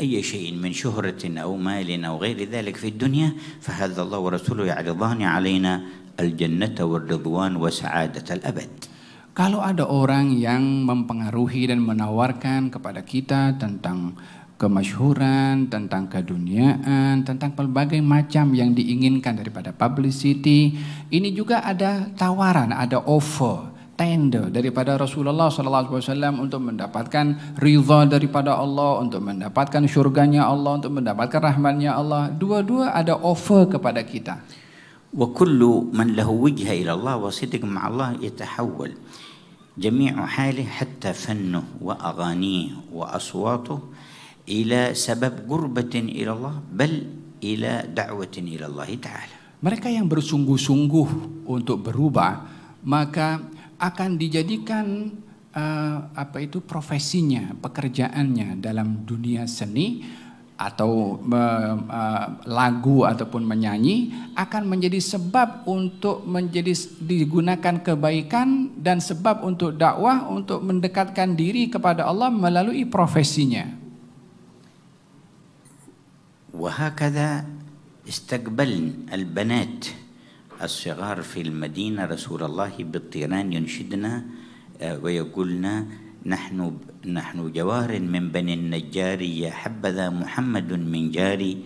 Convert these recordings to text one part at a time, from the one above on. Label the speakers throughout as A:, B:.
A: أي شيء من شهرة أو مال أو غير ذلك في الدنيا فهذا الله ورسوله يعرضان علينا الجنة والرضوان وسعادة الأبد
B: Kalau ada orang yang mempengaruhi dan menawarkan kepada kita tentang kemasyhuran, tentang keduniaan, tentang pelbagai macam yang diinginkan daripada publicity, ini juga ada tawaran, ada offer tender daripada Rasulullah Sallallahu Alaihi Wasallam untuk mendapatkan rida daripada Allah, untuk mendapatkan syurganya Allah, untuk mendapatkan rahmannya Allah. Dua-dua ada offer kepada kita.
A: وكل من له وجهة إلى الله وصدق مع الله يتحول جميع حاله حتى فنه وأغانيه وأصواته إلى سبب قربة إلى الله بل
B: إلى دعوة إلى الله تعالى mereka yang bersungguh-sungguh untuk berubah maka akan dijadikan uh, apa itu profesinya, pekerjaannya dalam dunia seni atau uh, lagu ataupun menyanyi akan menjadi sebab untuk menjadi digunakan kebaikan dan sebab untuk dakwah untuk mendekatkan diri kepada Allah melalui profesinya. وهكذا
A: al-banat. الصغار في المدينة رسول الله بالطيران ينشدنا آه، ويقولنا نحن نحن جوار من بني النجار يا حبذا محمد من جاري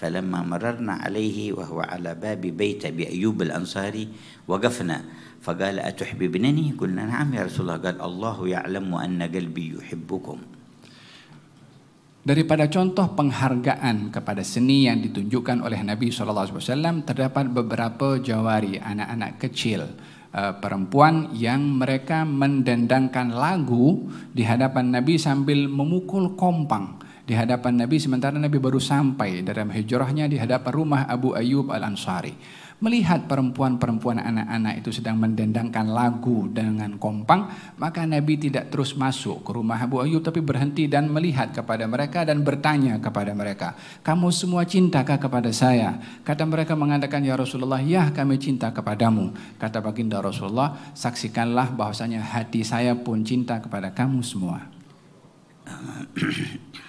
A: فلما مررنا عليه وهو على باب بيت أبي أيوب الأنصاري وقفنا فقال أتحببنني قلنا نعم يا رسول الله قال الله يعلم أن قلبي يحبكم
B: Daripada contoh penghargaan kepada seni yang ditunjukkan oleh Nabi SAW, terdapat beberapa jawari anak-anak kecil eh, perempuan yang mereka mendendangkan lagu di hadapan Nabi sambil memukul kompang di hadapan Nabi sementara Nabi baru sampai dalam hijrahnya di hadapan rumah Abu Ayyub Al-Ansari. melihat perempuan-perempuan anak-anak itu sedang mendendangkan lagu dengan kompang, maka Nabi tidak terus masuk ke rumah Abu Ayyub tapi berhenti dan melihat kepada mereka dan bertanya kepada mereka, "Kamu semua cintakah kepada saya?" Kata mereka mengatakan, "Ya Rasulullah, ya kami cinta kepadamu." Kata baginda Rasulullah, "Saksikanlah bahwasanya hati saya pun cinta kepada kamu semua."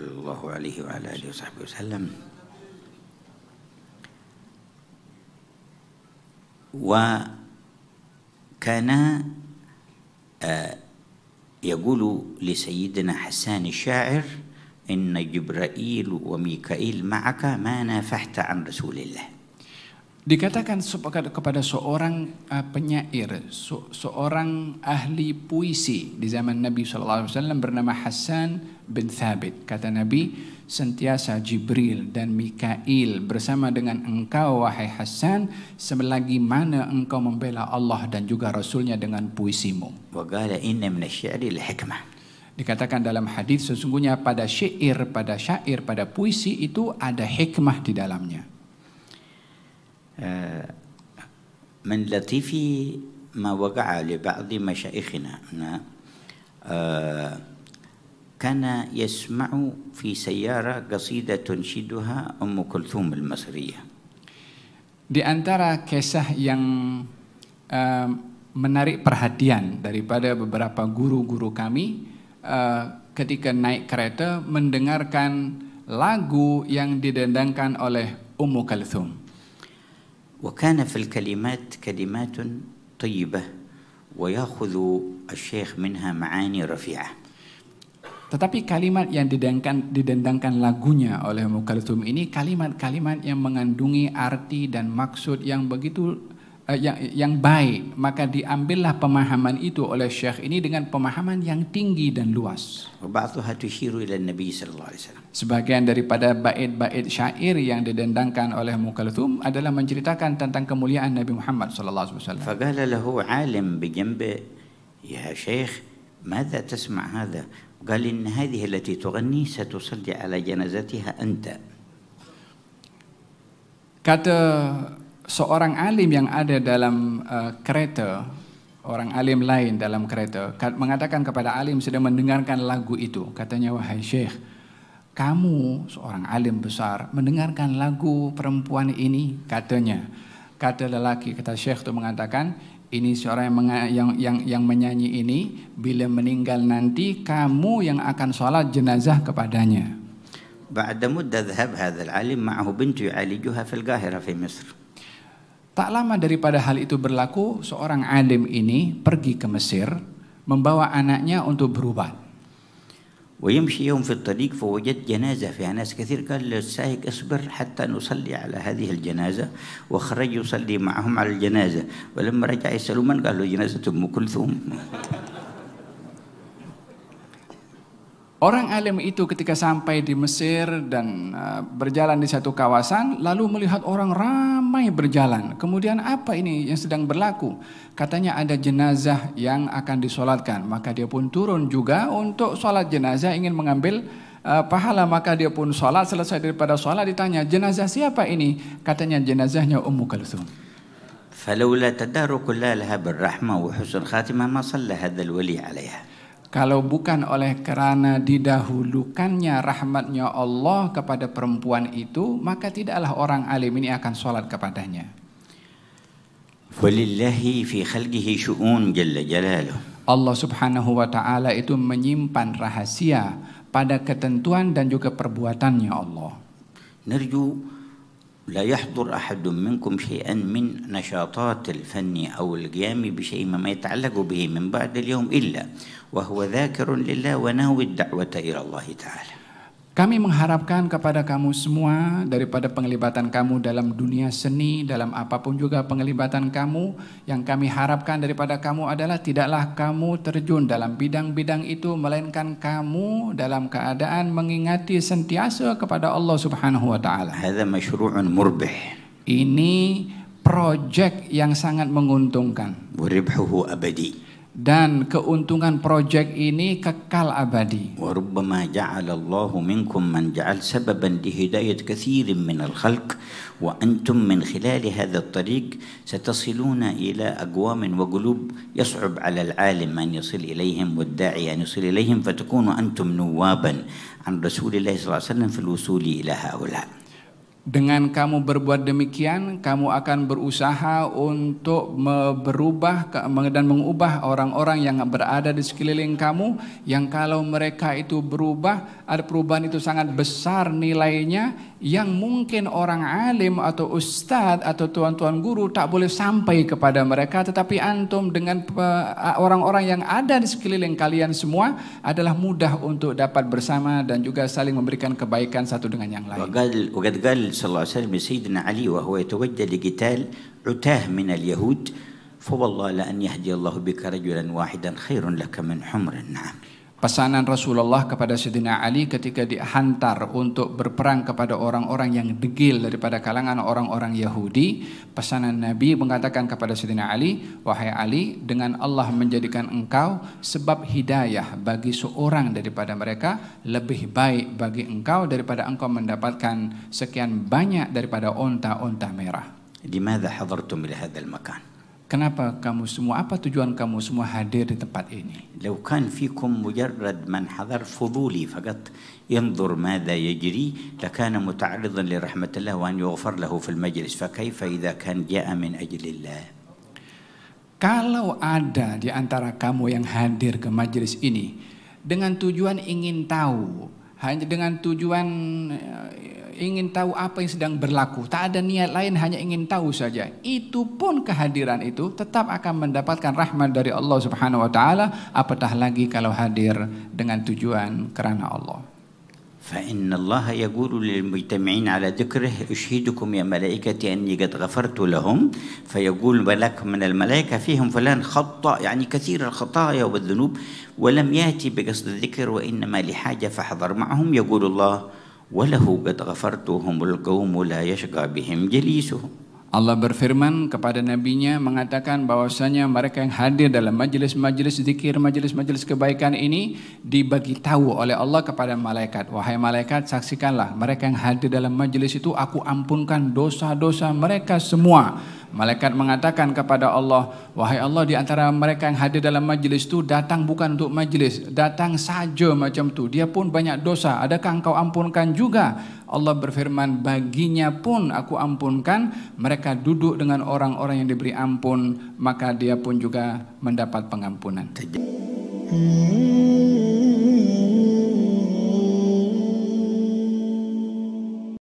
A: صلى الله عليه وعلى آله وصحبه وسلم وكان يقول لسيدنا حسان الشاعر إن جبرائيل وميكائيل معك ما نافحت عن رسول الله
B: Dikatakan kepada seorang ah, penyair, seorang ahli puisi di zaman Nabi SAW bernama Hassan bin Thabit. Kata Nabi, sentiasa Jibril dan Mikail bersama dengan engkau wahai Hassan selagi mana engkau membela Allah dan juga Rasulnya dengan puisimu. Wagala inna min syairil hikmah. Dikatakan dalam hadis sesungguhnya pada syair, pada syair, pada puisi itu ada hikmah di dalamnya.
A: من لطيف ما وقع لبعض مشايخنا كان يسمع في سيارة قصيدة تنشدها أم كلثوم المصرية.
B: Di antara kisah yang uh, menarik perhatian daripada beberapa guru-guru kami uh, ketika naik kereta mendengarkan lagu yang didendangkan oleh Ummu Kalthum.
A: وكان في الكلمات كلمات طيبة ويأخذ الشيخ منها معاني رفيعة
B: Tetapi kalimat yang didendangkan, didendangkan lagunya oleh Mukalitum ini kalimat-kalimat yang mengandungi arti dan maksud yang begitu Eh, yang, yang baik maka diambillah pemahaman itu oleh syekh ini dengan pemahaman yang tinggi dan luas. Sebagian daripada bait-bait syair yang didendangkan oleh Mukallathum adalah menceritakan tentang kemuliaan Nabi Muhammad sallallahu alaihi wasallam. lahu 'alim bi jambi
A: ya syekh madza tasma' hadha? Qal in hadhihi allati tughanni satusalli 'ala janazatiha anta.
B: Kata seorang alim yang ada dalam uh, kereta orang alim lain dalam kereta mengatakan kepada alim sedang mendengarkan lagu itu katanya wahai syekh kamu seorang alim besar mendengarkan lagu perempuan ini katanya kata lelaki kata syekh itu mengatakan ini seorang yang, yang yang yang menyanyi ini bila meninggal nanti kamu yang akan salat jenazah kepadanya
A: ba'da mudda dhahab hadzal alim ma'ahu bintu yu'alijuha fil qahirah fi misr
B: tak lama daripada hal itu berlaku, seorang alim ini pergi ke Mesir membawa anaknya untuk berubat.
A: ويمشي يوم في الطريق فوجد جنازة في ناس كثير قال للسائق اصبر حتى نصلي على هذه الجنازة وخرج يصلي معهم على الجنازة ولما رجع يسألوا من قال له جنازة أم كلثوم
B: Orang alim itu ketika sampai di Mesir dan uh, berjalan di satu kawasan, lalu melihat orang ramai berjalan. Kemudian apa ini yang sedang berlaku? Katanya ada jenazah yang akan disolatkan. Maka dia pun turun juga untuk solat jenazah ingin mengambil uh, pahala. Maka dia pun solat selesai daripada solat ditanya, jenazah siapa ini? Katanya jenazahnya Ummu Kalsum.
A: فَلَوْلَا تَدَارُكُ اللَّهَ لَهَا بِالرَّحْمَةِ وَحُسْنُ خَاتِمَةِ مَا صَلَّ هَذَا الْوَلِيَ
B: kalau bukan oleh kerana didahulukannya rahmatnya Allah kepada perempuan itu, maka tidaklah orang alim ini akan sholat kepadanya.
A: Walillahi fi khalqihi syu'un jalla jalaluh.
B: Allah subhanahu wa ta'ala itu menyimpan rahasia pada ketentuan dan juga perbuatannya Allah.
A: Nerju لا يحضر أحد منكم شيئا من نشاطات الفن أو القيام بشيء ما يتعلق به من بعد اليوم إلا وهو ذاكر لله وناوي الدعوة إلى الله تعالى
B: Kami mengharapkan kepada kamu semua daripada penglibatan kamu dalam dunia seni, dalam apapun juga penglibatan kamu, yang kami harapkan daripada kamu adalah tidaklah kamu terjun dalam bidang-bidang itu, melainkan kamu dalam keadaan mengingati sentiasa kepada Allah Subhanahu Wa Taala. Hada mashru'un murbih. Ini projek yang sangat menguntungkan. Wa ribhuhu abadi. dan keuntungan proyek ini kekal abadi. وربما جعل الله
A: منكم من جعل سببا لهداية كثير من الخلق وأنتم من خلال هذا الطريق ستصلون إلى أقوام وقلوب يصعب على العالم أن يصل إليهم والداعي أن يصل إليهم فتكونوا أنتم نوابا عن رسول الله صلى الله عليه وسلم في الوصول إلى هؤلاء.
B: Dengan kamu berbuat demikian, kamu akan berusaha untuk berubah dan mengubah orang-orang yang berada di sekeliling kamu. Yang kalau mereka itu berubah, ada perubahan itu sangat besar nilainya. Yang mungkin orang alim atau ustadz atau tuan-tuan guru tak boleh sampai kepada mereka. Tetapi antum dengan orang-orang yang ada di sekeliling kalian semua adalah mudah untuk dapat bersama dan juga saling memberikan kebaikan satu dengan yang lain.
A: النبي صلى الله عليه وسلم لسيدنا علي وهو يتوجه لقتال عتاه من اليهود فوالله لأن يهدي الله بك رجلا واحدا خير لك من حمر النعم
B: pesanan Rasulullah kepada Sayyidina Ali ketika dihantar untuk berperang kepada orang-orang yang degil daripada kalangan orang-orang Yahudi. Pesanan Nabi mengatakan kepada Sayyidina Ali, Wahai Ali, dengan Allah menjadikan engkau sebab hidayah bagi seorang daripada mereka lebih baik bagi engkau daripada engkau mendapatkan sekian banyak daripada onta-onta merah.
A: Dimana hadartum ila hadal makan?
B: kenapa kamu semua apa tujuan kamu semua hadir di tempat ini
A: لو كان فيكم مجرد من حضر فضولي فقط ينظر ماذا يجري لكان متعرضا لرحمة الله وأن يغفر له في المجلس فكيف إذا كان جاء من أجل الله
B: kalau ada di antara kamu yang hadir ke majlis ini dengan tujuan ingin tahu hanya dengan tujuan eh, ingin tahu apa yang sedang berlaku. Tak ada niat lain, hanya ingin tahu saja. Itu pun kehadiran itu tetap akan mendapatkan rahmat dari Allah Subhanahu wa taala, apatah lagi kalau hadir dengan tujuan kerana Allah.
A: فإن الله يقول للمجتمعين على ذكره أشهدكم يا ملائكتي أني قد غفرت لهم فيقول ملك من الملائكة فيهم فلان خطأ يعني كثير الخطايا والذنوب ولم يأتي بقصد الذكر وإنما لحاجة فحضر معهم يقول الله
B: وله قد غفرتهم القوم لا يشقى بهم جليسهم Allah berfirman kepada nabinya mengatakan bahwasanya mereka yang hadir dalam majlis-majlis zikir, majlis-majlis kebaikan ini dibagi tahu oleh Allah kepada malaikat. Wahai malaikat, saksikanlah mereka yang hadir dalam majlis itu aku ampunkan dosa-dosa mereka semua. Malaikat mengatakan kepada Allah, wahai Allah di antara mereka yang hadir dalam majlis itu datang bukan untuk majlis, datang saja macam tu. Dia pun banyak dosa, adakah engkau ampunkan juga? Allah berfirman, baginya pun aku ampunkan, mereka duduk dengan orang-orang yang diberi ampun, maka dia pun juga mendapat pengampunan. Hmm.